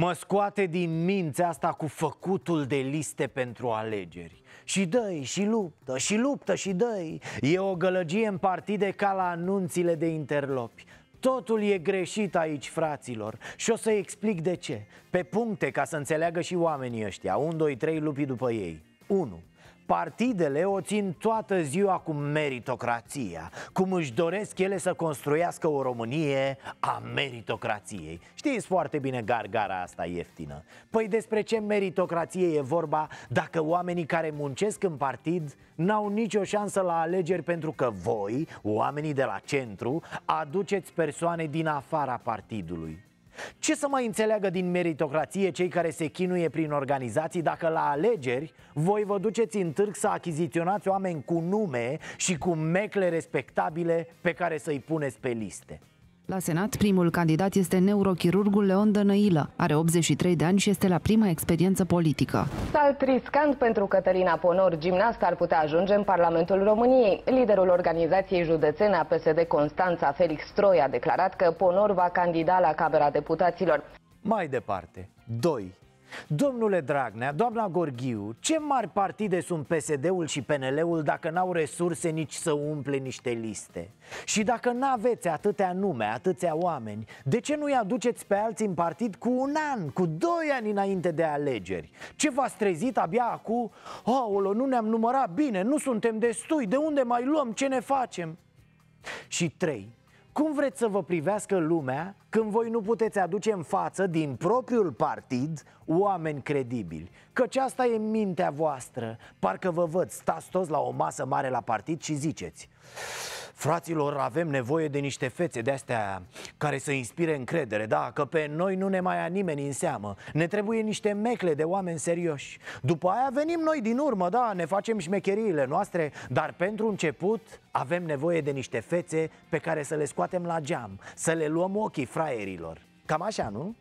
Mă scoate din minte asta cu făcutul de liste pentru alegeri Și dă și luptă, și luptă, și dă E o gălăgie în partide ca la anunțile de interlopi Totul e greșit aici, fraților Și o să explic de ce Pe puncte, ca să înțeleagă și oamenii ăștia un, doi, trei lupi după ei 1. Partidele o țin toată ziua cu meritocrația Cum își doresc ele să construiască o Românie a meritocrației Știți foarte bine gargara asta ieftină Păi despre ce meritocrație e vorba dacă oamenii care muncesc în partid N-au nicio șansă la alegeri pentru că voi, oamenii de la centru Aduceți persoane din afara partidului ce să mai înțeleagă din meritocrație cei care se chinuie prin organizații dacă la alegeri voi vă duceți în târg să achiziționați oameni cu nume și cu mecle respectabile pe care să-i puneți pe liste? La Senat, primul candidat este neurochirurgul Leon Dănăilă. Are 83 de ani și este la prima experiență politică. Salt riscant pentru Cătălina Ponor, gimnast, ar putea ajunge în Parlamentul României. Liderul organizației județene a PSD Constanța, Felix Troi, a declarat că Ponor va candida la Camera Deputaților. Mai departe, 2. Domnule Dragnea, doamna Gorghiu, ce mari partide sunt PSD-ul și PNL-ul dacă n-au resurse nici să umple niște liste? Și dacă n-aveți atâtea nume, atâția oameni, de ce nu-i aduceți pe alții în partid cu un an, cu doi ani înainte de alegeri? Ce v-ați trezit abia acum? Aolo, nu ne-am numărat bine, nu suntem destui, de unde mai luăm, ce ne facem? Și trei, cum vreți să vă privească lumea când voi nu puteți aduce în față din propriul partid oameni credibili? Căci asta e mintea voastră. Parcă vă văd, stați toți la o masă mare la partid și ziceți Fraților, avem nevoie de niște fețe de astea care să inspire încredere, da, că pe noi nu ne mai ia nimeni în seamă. Ne trebuie niște mecle de oameni serioși. După aia venim noi din urmă, da, ne facem șmecheriile noastre, dar pentru început avem nevoie de niște fețe pe care să le scoatem la geam, să le luăm ochii fraierilor. Cam așa, nu?